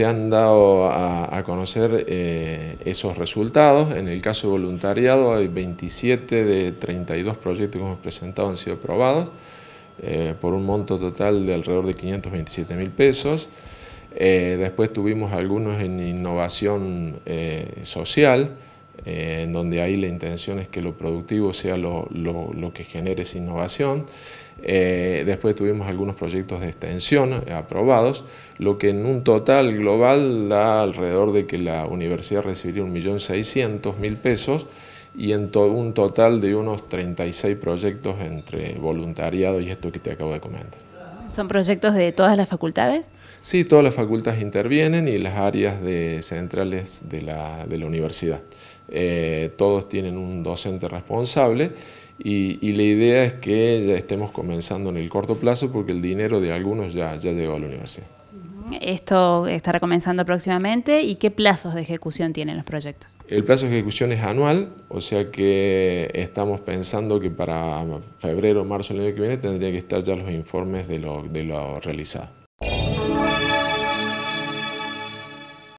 se han dado a, conocer eh, esos resultados. En el caso de voluntariado hay 27 de 32 proyectos que hemos presentado han sido aprobados eh, por un monto total de alrededor de 527 mil pesos. Eh, después tuvimos algunos en innovación social, eh, en donde ahí la intención es que lo productivo sea lo, que genere esa innovación. Eh, después tuvimos algunos proyectos de extensión eh, aprobados, lo que en un total global da alrededor de que la universidad recibiría 1.600.000 pesos y en un total de unos 36 proyectos entre voluntariado y esto que te acabo de comentar. ¿Son proyectos de todas las facultades? Sí, todas las facultades intervienen y las áreas centrales de la, universidad. Eh, todos tienen un docente responsable y, la idea es que ya estemos comenzando en el corto plazo porque el dinero de algunos ya, ya llegó a la universidad. Esto estará comenzando próximamente y qué plazos de ejecución tienen los proyectos. El plazo de ejecución es anual, o sea que estamos pensando que para febrero marzo del año que viene tendría que estar ya los informes de lo, de lo realizado.